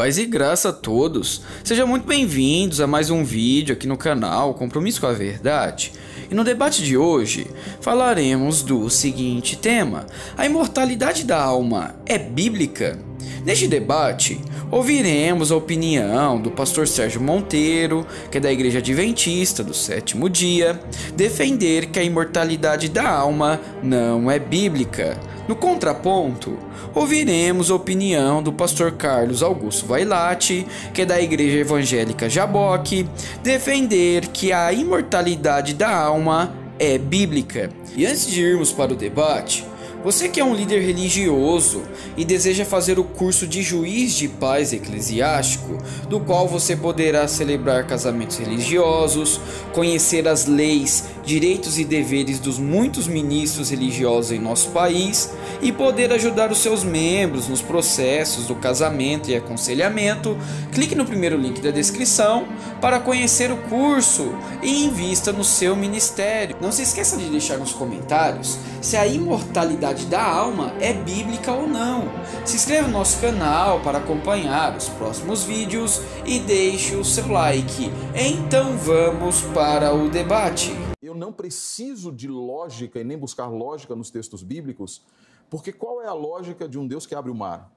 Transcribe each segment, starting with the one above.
Paz e graça a todos. Sejam muito bem-vindos a mais um vídeo aqui no canal Compromisso com a Verdade. E no debate de hoje, falaremos do seguinte tema: A imortalidade da alma é bíblica? Neste debate, ouviremos a opinião do pastor Sérgio Monteiro, que é da Igreja Adventista do Sétimo Dia, defender que a imortalidade da alma não é bíblica. No contraponto, ouviremos a opinião do pastor Carlos Augusto Vailate, que é da Igreja Evangélica Jaboque, defender que a imortalidade da alma é bíblica. E antes de irmos para o debate, você que é um líder religioso e deseja fazer o curso de juiz de paz eclesiástico, do qual você poderá celebrar casamentos religiosos, conhecer as leis direitos e deveres dos muitos ministros religiosos em nosso país e poder ajudar os seus membros nos processos do casamento e aconselhamento, clique no primeiro link da descrição para conhecer o curso e invista no seu ministério. Não se esqueça de deixar nos comentários se a imortalidade da alma é bíblica ou não. Se inscreva no nosso canal para acompanhar os próximos vídeos e deixe o seu like. Então vamos para o debate. Eu não preciso de lógica e nem buscar lógica nos textos bíblicos, porque qual é a lógica de um Deus que abre o mar?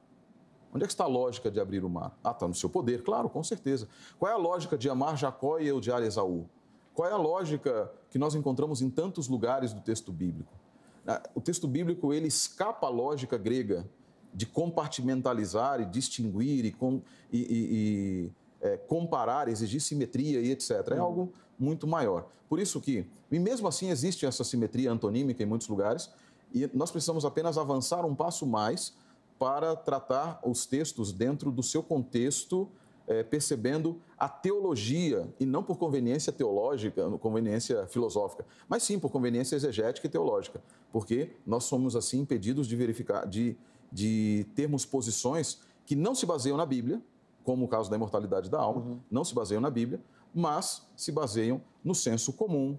Onde é que está a lógica de abrir o mar? Ah, está no seu poder, claro, com certeza. Qual é a lógica de amar Jacó e odiar Esaú? Qual é a lógica que nós encontramos em tantos lugares do texto bíblico? Ah, o texto bíblico ele escapa à lógica grega de compartimentalizar e distinguir e, e, e é, comparar, exigir simetria e etc. É uhum. algo muito maior. Por isso que, e mesmo assim existe essa simetria antonímica em muitos lugares, e nós precisamos apenas avançar um passo mais para tratar os textos dentro do seu contexto, é, percebendo a teologia, e não por conveniência teológica, conveniência filosófica, mas sim por conveniência exegética e teológica, porque nós somos assim impedidos de verificar, de, de termos posições que não se baseiam na Bíblia, como o caso da imortalidade da alma, uhum. não se baseiam na Bíblia, mas se baseiam no senso comum,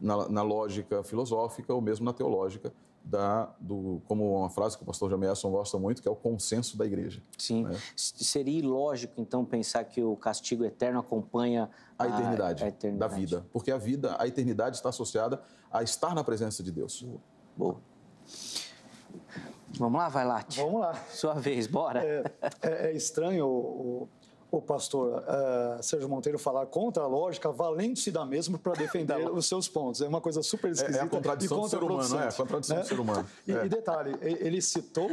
na, na lógica filosófica ou mesmo na teológica da, do, como uma frase que o pastor Jamerson gosta muito, que é o consenso da igreja. Sim. Né? Seria ilógico, então, pensar que o castigo eterno acompanha a eternidade, a, eternidade, da vida. Porque a vida, a eternidade está associada a estar na presença de Deus. Boa. Vamos lá, vai lá. Vamos lá. Sua vez, bora. É, é, é estranho o, o, o pastor uh, Sérgio Monteiro falar contra a lógica, valendo-se da mesma para defender os seus pontos. É uma coisa super esquisita. É, é a contradição do ser humano, é a contradição né? do ser humano. E, é. e detalhe, ele citou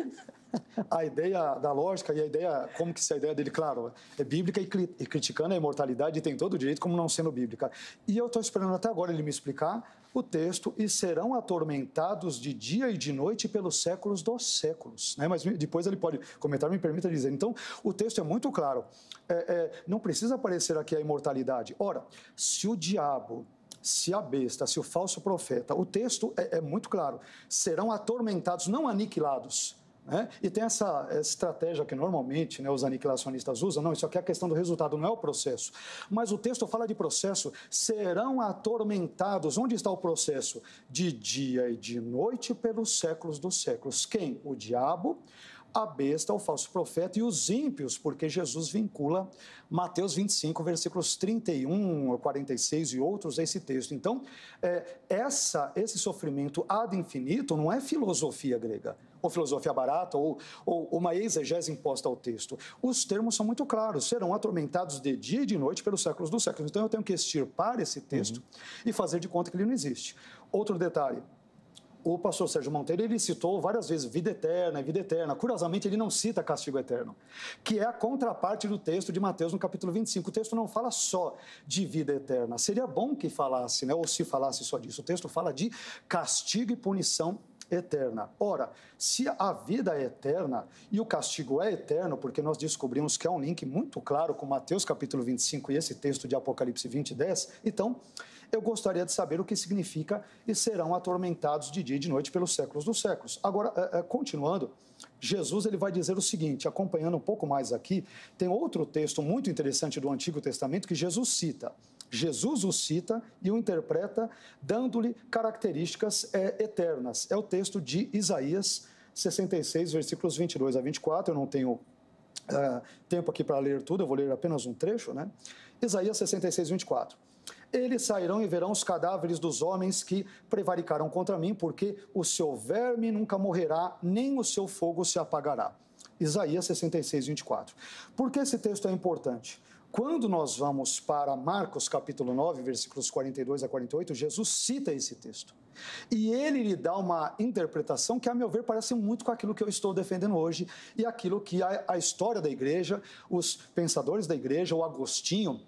a ideia da lógica e a ideia, como que se a ideia dele, claro, é bíblica e, criticando a imortalidade e tem todo o direito como não sendo bíblica. E eu estou esperando até agora ele me explicar o texto, e serão atormentados de dia e de noite pelos séculos dos séculos. Né? Mas depois ele pode comentar, me permita dizer. Então, o texto é muito claro. É, é, não precisa aparecer aqui a imortalidade. Ora, se o diabo se a besta, se o falso profeta, o texto é, é, muito claro, serão atormentados, não aniquilados, né? E tem essa, essa estratégia que normalmente né, os aniquilacionistas usam, não, isso aqui é a questão do resultado, não é o processo. Mas o texto fala de processo, serão atormentados. Onde está o processo? De dia e de noite pelos séculos dos séculos. Quem? O diabo, a besta, o falso profeta e os ímpios, porque Jesus vincula Mateus 25, versículos 31 a 46 e outros a esse texto. Então, é, essa, esse sofrimento ad infinito não é filosofia grega ou filosofia barata, ou, ou uma exegese imposta ao texto. Os termos são muito claros, serão atormentados de dia e de noite pelos séculos dos séculos. Então eu tenho que extirpar esse texto uhum. e fazer de conta que ele não existe. Outro detalhe, o pastor Sérgio Monteiro ele citou várias vezes vida eterna, vida eterna. Curiosamente, ele não cita castigo eterno, que é a contraparte do texto de Mateus no capítulo 25. O texto não fala só de vida eterna. Seria bom que falasse, né, ou se falasse só disso. O texto fala de castigo e punição eterna. Ora, se a vida é eterna e o castigo é eterno, porque nós descobrimos que há um link muito claro com Mateus capítulo 25 e esse texto de Apocalipse 20, 10, então eu gostaria de saber o que significa e serão atormentados de dia e de noite pelos séculos dos séculos. Agora, eh, eh, continuando, Jesus ele vai dizer o seguinte, acompanhando um pouco mais aqui, tem outro texto muito interessante do Antigo Testamento que Jesus cita. Jesus o cita e o interpreta, dando-lhe características é, eternas. É o texto de Isaías 66, versículos 22 a 24. Eu não tenho eh, tempo aqui para ler tudo, eu vou ler apenas um trecho, né? Isaías 66, 24. Eles sairão e verão os cadáveres dos homens que prevaricaram contra mim, porque o seu verme nunca morrerá, nem o seu fogo se apagará. Isaías 66, 24. Por que esse texto é importante? Quando nós vamos para Marcos capítulo 9, versículos 42 a 48, Jesus cita esse texto. E ele lhe dá uma interpretação que, a meu ver, parece muito com aquilo que eu estou defendendo hoje e aquilo que a, a história da igreja, os pensadores da igreja, o Agostinho,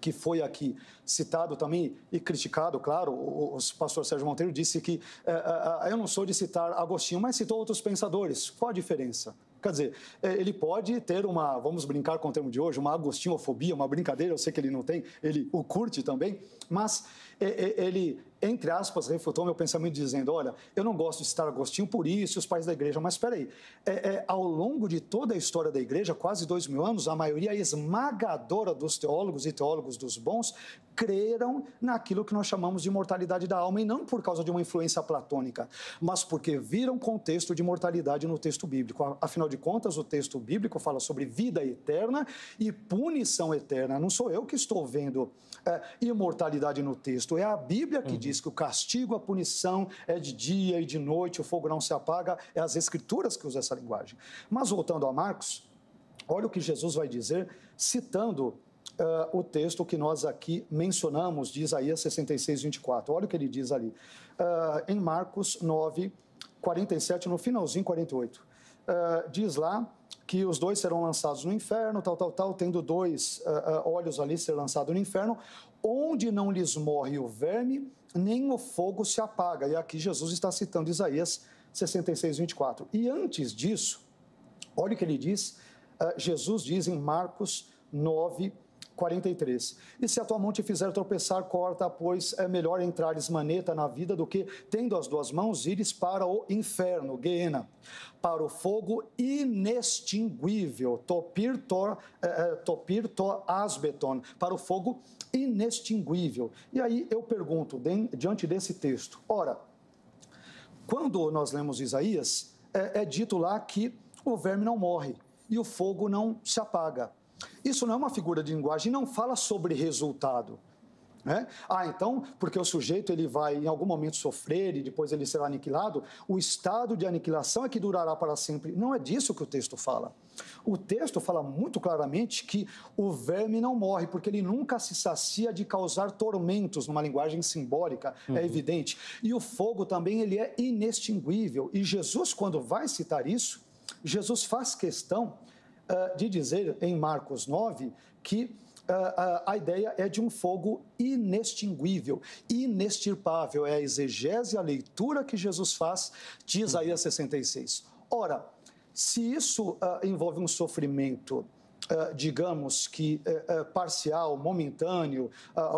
que foi aqui citado também e criticado, claro, o, o pastor Sérgio Monteiro disse que é, é, eu não sou de citar Agostinho, mas citou outros pensadores. Qual a diferença? Quer dizer, é, ele pode ter uma, vamos brincar com o termo de hoje, uma agostinofobia, uma brincadeira, eu sei que ele não tem, ele o curte também, mas ele, entre aspas, refutou meu pensamento dizendo: olha, eu não gosto de citar Agostinho por isso, os pais da igreja. Mas espera é, é, ao longo de toda a história da igreja, quase dois mil anos, a maioria esmagadora dos teólogos e teólogos dos bons creram naquilo que nós chamamos de imortalidade da alma, e não por causa de uma influência platônica, mas porque viram contexto de imortalidade no texto bíblico. Afinal de contas, o texto bíblico fala sobre vida eterna e punição eterna. Não sou eu que estou vendo é, imortalidade no texto. É a Bíblia que uhum. diz que o castigo, a punição é de dia e de noite, o fogo não se apaga. É as Escrituras que usam essa linguagem. Mas voltando a Marcos, olha o que Jesus vai dizer citando Uh, o texto que nós aqui mencionamos de Isaías 66, 24. Olha o que ele diz ali. Uh, em Marcos 9, 47, no finalzinho 48. Uh, ah, diz lá que os dois serão lançados no inferno, tal, tal, tal, tendo dois olhos ali ser lançado no inferno onde não lhes morre o verme, nem o fogo se apaga. E aqui Jesus está citando Isaías 66, 24. E antes disso, olha o que ele diz, eh, Jesus diz em Marcos 9, 43. E se a tua mão te fizer tropeçar, corta, pois é melhor entrares maneta na vida do que, tendo as duas mãos, ires para o inferno, Guiena, para o fogo inextinguível, topir tor, eh, eh topir to asbeton, para o fogo inextinguível. E aí eu pergunto, diante desse texto, ora, quando nós lemos Isaías, é, é dito lá que o verme não morre e o fogo não se apaga. Isso não é uma figura de linguagem, não fala sobre resultado. Né? Ah, então, porque o sujeito ele vai em algum momento sofrer e depois ele será aniquilado, o estado de aniquilação é que durará para sempre. Não é disso que o texto fala. O texto fala muito claramente que o verme não morre, porque ele nunca se sacia de causar tormentos, numa linguagem simbólica, é uhum. é evidente. E o fogo também ele é inextinguível. E Jesus, quando vai citar isso, Jesus faz questão ah, de dizer em Marcos 9 que ah, ah, a ideia é de um fogo inextinguível, inextirpável. É a exegese, a leitura que Jesus faz de Isaías 66. Ora, se isso envolve um sofrimento Uh, digamos que uh, uh, parcial, momentâneo,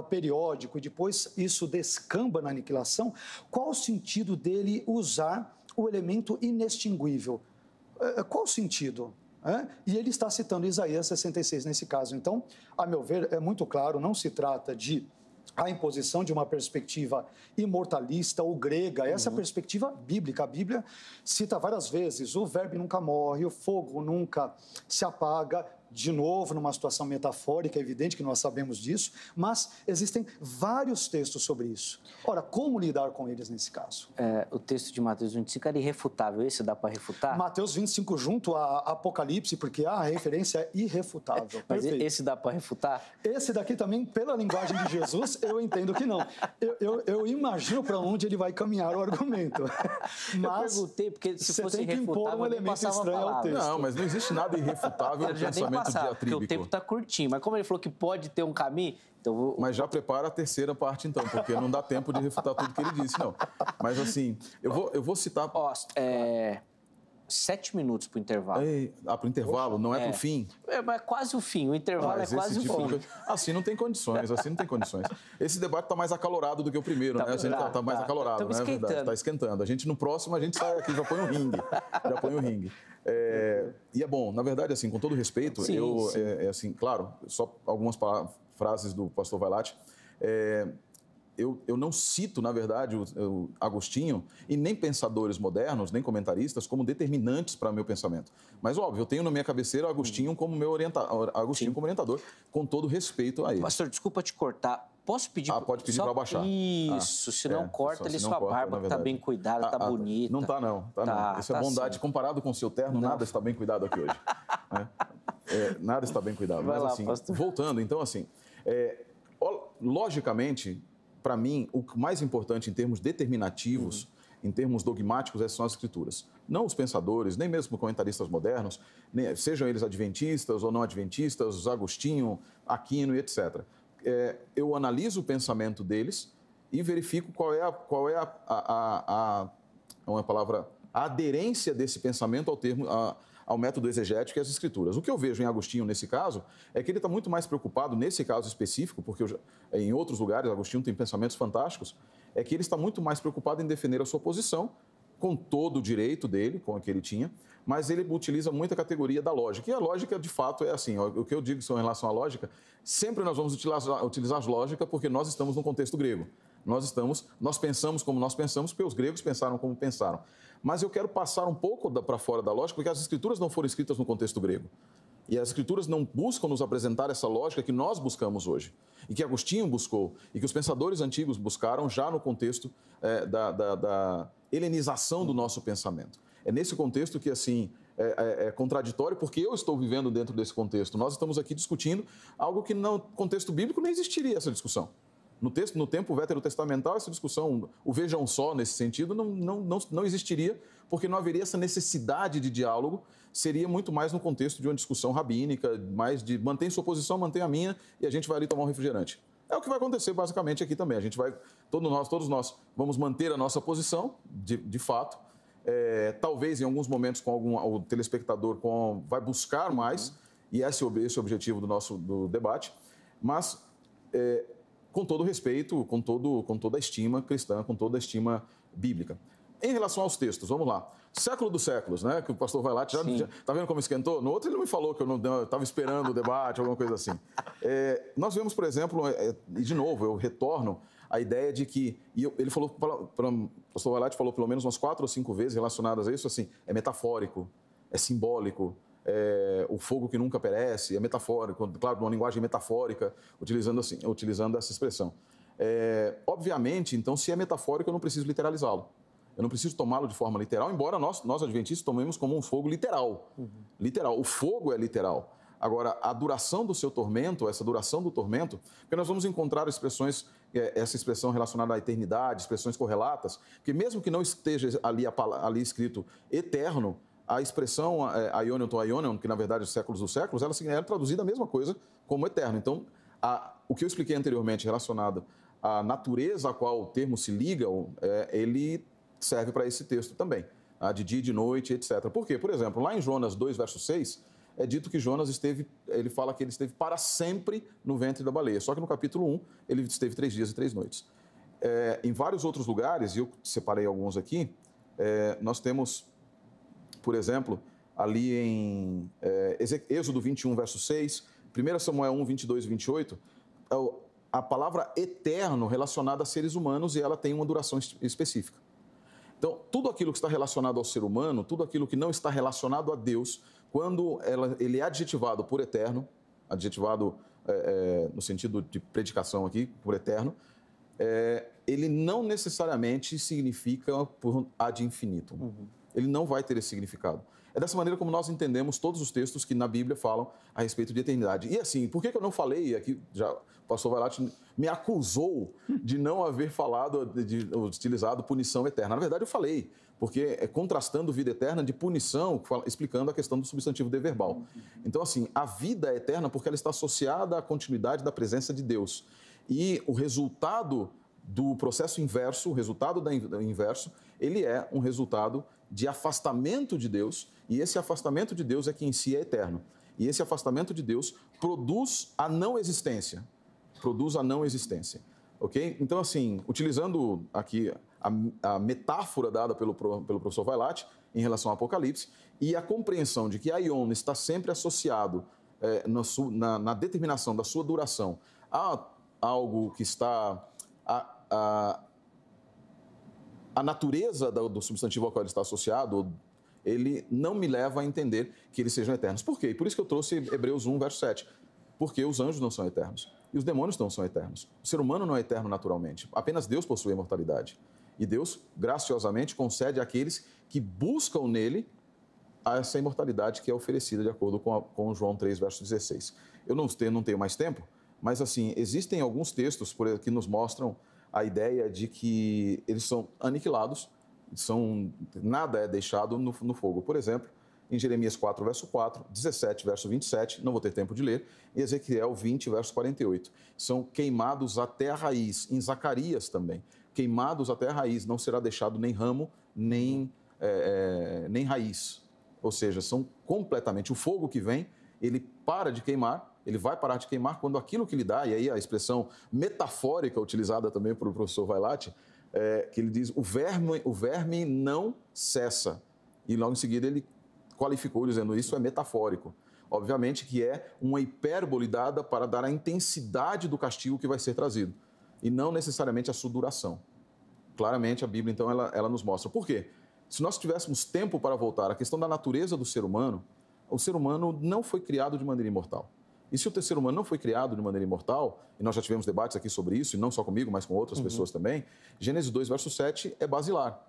periódico, e depois isso descamba na aniquilação, qual o sentido dele usar o elemento inextinguível? Eh, qual o sentido? E ele está citando Isaías 66 nesse caso. Então, a meu ver, é muito claro, não se trata de a imposição de uma perspectiva imortalista ou grega. Essa uhum. é a perspectiva bíblica. A Bíblia cita várias vezes: o verbo nunca morre, o fogo nunca se apaga, de novo, numa situação metafórica, é evidente que nós sabemos disso, mas existem vários textos sobre isso. Ora, como lidar com eles nesse caso? É, o texto de Mateus 25 era irrefutável, é esse dá para refutar? Mateus 25 junto a Apocalipse, porque a referência é irrefutável. mas Perfeito. esse dá para refutar? Esse daqui também, pela linguagem de Jesus, eu entendo que não. Eu, eu, eu imagino para onde ele vai caminhar o argumento. Mas eu perguntei, porque se fosse tem que impor um elemento estranho ao texto. Não, mas não existe nada irrefutável no pensamento passar, porque o tempo está curtinho. Mas como ele falou que pode ter um caminho, então vou... Mas já prepara a terceira parte então, porque não dá tempo de refutar tudo que ele disse, não. Mas assim, eu vou, eu vou citar... Ó, é... Sete minutos para o intervalo. É, ah, para o intervalo, Poxa, não é, é para o fim. É, mas é quase o fim, o intervalo mas ah, é quase tipo o fim. Assim não tem condições, assim não tem condições. Esse debate está mais acalorado do que o primeiro, tá, né? está assim, tá mais tá, tá, acalorado, né? Esquentando. É verdade, está esquentando. A gente, no próximo, a gente sai aqui, já põe o um ringue. Já põe o um ringue. É, e é bom, na verdade, assim, com todo respeito, sim, eu, sim. É, é, assim, claro, só algumas frases do pastor Vailate. É, eu, eu não cito, na verdade, o, o Agostinho e nem pensadores modernos, nem comentaristas, como determinantes para meu pensamento. Mas, óbvio, eu tenho na minha cabeceira o Agostinho hum. como meu orientador, Agostinho Sim. como orientador, com todo respeito a ele. Pastor, desculpa te cortar. Posso pedir Ah, pode pedir só... para baixar. Isso, se ah, não é, corta ele ali sua corta, barba, que está bem cuidada, está ah, ah, bonita. Não está, não. Tá, tá não. Isso tá é bondade. Assim. Comparado com o seu terno, não. nada está bem cuidado aqui hoje. Né? é, nada está bem cuidado. Vai Mas, lá, assim, pastor. voltando, então, assim, é, logicamente, para mim, o mais importante em termos determinativos, uhum. em termos dogmáticos, essas é são as escrituras. Não os pensadores, nem mesmo comentaristas modernos, nem, sejam eles adventistas ou não adventistas, Agostinho, Aquino e etc. É, eu analiso o pensamento deles e verifico qual é a, qual é a, a, a, a uma palavra a aderência desse pensamento ao termo a, ao método exegético e às escrituras. O que eu vejo em Agostinho nesse caso é que ele está muito mais preocupado, nesse caso específico, porque eu, é, em outros lugares Agostinho tem pensamentos fantásticos, é que ele está muito mais preocupado em defender a sua posição, com todo o direito dele, com o que ele tinha, mas ele utiliza muita categoria da lógica. E a lógica, de fato, é assim: o que eu digo em relação à lógica, sempre nós vamos utilizar, utilizar lógica porque nós estamos no contexto grego. Nós estamos, nós pensamos como nós pensamos, porque os gregos pensaram como pensaram. Mas eu quero passar um pouco para fora da lógica, porque as escrituras não foram escritas no contexto grego. E as escrituras não buscam nos apresentar essa lógica que nós buscamos hoje, e que Agostinho buscou, e que os pensadores antigos buscaram já no contexto é, da, da, da, helenização do nosso pensamento. É nesse contexto que, assim, é, é, é, contraditório, porque eu estou vivendo dentro desse contexto. Nós estamos aqui discutindo algo que, no contexto bíblico, não existiria essa discussão. No, texto, no tempo veterotestamental, essa discussão, o vejam só nesse sentido, não, não, não, não existiria, porque não haveria essa necessidade de diálogo, seria muito mais no contexto de uma discussão rabínica, mais de mantém sua posição, mantém a minha, e a gente vai ali tomar um refrigerante. É o que vai acontecer basicamente aqui também. A gente vai, todos nós, todos nós vamos manter a nossa posição, de, de fato. É, talvez em alguns momentos com algum o telespectador com, vai buscar mais, uhum. e esse, é esse é o objetivo do nosso do debate. Mas é, com todo respeito, com, todo, com toda a estima cristã, com toda a estima bíblica. Em relação aos textos, vamos lá. Século dos séculos, né? Que o pastor vai lá, já, já, tá vendo como esquentou? No outro ele me falou que eu não estava esperando o debate, alguma coisa assim. É, nós vemos, por exemplo, é, é, e de novo, eu retorno a ideia de que. E eu, ele falou, pra, o pastor Valati falou pelo menos umas quatro ou cinco vezes relacionadas a isso, assim, é metafórico, é simbólico, é, o fogo que nunca perece, é metafórico, claro, uma linguagem metafórica, utilizando, assim, utilizando essa expressão. É, obviamente, então, se é metafórico, eu não preciso literalizá-lo. Eu não preciso tomá-lo de forma literal, embora nós, nós adventistas, tomemos como um fogo literal. Uhum. Literal. O fogo é literal. Agora, a duração do seu tormento, essa duração do tormento, porque nós vamos encontrar expressões, é, essa expressão relacionada à eternidade, expressões correlatas, que mesmo que não esteja ali, ali escrito eterno, a expressão é, Ionion to Ionion, que na verdade é séculos dos séculos, ela era é traduzida a mesma coisa como eterno. Então, a, o que eu expliquei anteriormente relacionado à natureza a qual o termo se liga, é, ele serve para esse texto também, a, tá? de dia e de noite, etc. Por quê? Por exemplo, lá em Jonas 2, verso 6, é dito que Jonas esteve, ele fala que ele esteve para sempre no ventre da baleia. Só que no capítulo 1, ele esteve três dias e três noites. É, em vários outros lugares, e eu separei alguns aqui, é, nós temos por exemplo, ali em é, Êxodo 21, verso 6, 1 Samuel 1, 22 e 28, é a palavra eterno relacionada a seres humanos e ela tem uma duração específica. Então, tudo aquilo que está relacionado ao ser humano, tudo aquilo que não está relacionado a Deus, quando ela, ele é adjetivado por eterno, adjetivado é, é, no sentido de predicação aqui, por eterno, é, ele não necessariamente significa por ad infinitum. Uhum ele não vai ter esse significado. É dessa maneira como nós entendemos todos os textos que na Bíblia falam a respeito de eternidade. E assim, por que, eu não falei, aqui já o pastor Valati me acusou de não haver falado, de, de, utilizado punição eterna. Na verdade, eu falei, porque é contrastando vida eterna de punição, explicando a questão do substantivo deverbal. Então, assim, a vida é eterna porque ela está associada à continuidade da presença de Deus. E o resultado do processo inverso, o resultado da inverso, ele é um resultado de afastamento de Deus, e esse afastamento de Deus é que em si é eterno. E esse afastamento de Deus produz a não existência. Produz a não existência. Ok? Então, assim, utilizando aqui a, a metáfora dada pelo, pelo professor Vailat em relação ao Apocalipse e a compreensão de que a Ion está sempre associado é, na, na, determinação da sua duração a algo que está a, a, a natureza do, do, substantivo ao qual ele está associado, ele não me leva a entender que eles sejam eternos. Por quê? Por isso que eu trouxe Hebreus 1, verso 7. Porque os anjos não são eternos e os demônios não são eternos. O ser humano não é eterno naturalmente. Apenas Deus possui imortalidade. E Deus, graciosamente, concede àqueles que buscam nele essa imortalidade que é oferecida de acordo com, a, com João 3, verso 16. Eu não tenho, não tenho mais tempo, mas assim, existem alguns textos que nos mostram a ideia de que eles são aniquilados, são, nada é deixado no, no fogo. Por exemplo, em Jeremias 4, verso 4, 17, verso 27, não vou ter tempo de ler, e Ezequiel 20, verso 48. São queimados até a raiz, em Zacarias também. Queimados até a raiz, não será deixado nem ramo, nem, é, é, nem raiz. Ou seja, são completamente. O fogo que vem, ele para de queimar ele vai parar de queimar quando aquilo que lhe dá, e aí a expressão metafórica utilizada também pelo professor Vailate, é, que ele diz, o verme, o verme não cessa. E logo em seguida ele qualificou dizendo, isso é metafórico. Obviamente que é uma hipérbole dada para dar a intensidade do castigo que vai ser trazido, e não necessariamente a sua duração. Claramente a Bíblia, então, ela, ela nos mostra. Por quê? Se nós tivéssemos tempo para voltar à questão da natureza do ser humano, o ser humano não foi criado de maneira imortal. E se o terceiro humano não foi criado de maneira imortal, e nós já tivemos debates aqui sobre isso, e não só comigo, mas com outras uhum. pessoas também, Gênesis 2, verso 7 é basilar.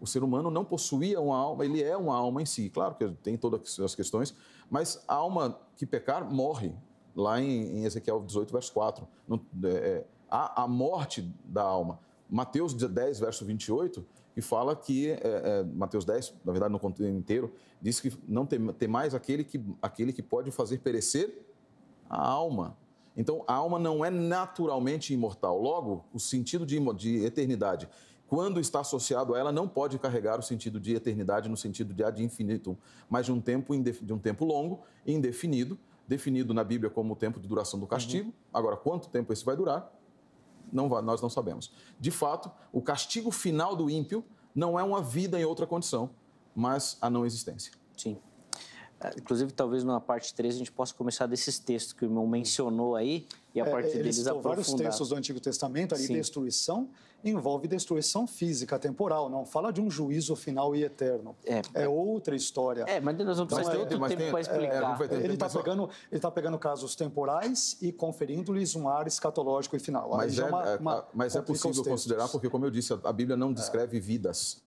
O ser humano não possuía uma alma, ele é uma alma em si. Claro que tem todas as questões, mas a alma que pecar morre, lá em, Ezequiel 18, verso 4. Não, é, a, é, a morte da alma. Mateus 10, verso 28, que fala que, é, é, Mateus 10, na verdade, no conteúdo inteiro, diz que não tem, tem mais aquele que, aquele que pode fazer perecer a alma. Então, a alma não é naturalmente imortal. Logo, o sentido de, de eternidade, quando está associado a ela, não pode carregar o sentido de eternidade no sentido de ad infinitum, mas de um tempo, de um tempo longo, indefinido, definido na Bíblia como o tempo de duração do castigo. Uhum. Agora, quanto tempo esse vai durar? Não vai, nós não sabemos. De fato, o castigo final do ímpio não é uma vida em outra condição, mas a não existência. Sim. Ah, inclusive, talvez numa parte 3 a gente possa começar desses textos que o irmão mencionou aí e a partir é, é deles aprofundar. vários textos do Antigo Testamento, ali Sim. destruição envolve destruição física, temporal, não fala de um juízo final e eterno. É, é outra história. É, mas nós vamos então, é, ter mas é, é, tempo para explicar. É, ele está pegando, ele tá pegando casos temporais e conferindo-lhes um ar escatológico e final. Mas, é, uma, uma, mas possível considerar, porque como eu disse, a Bíblia não descreve vidas.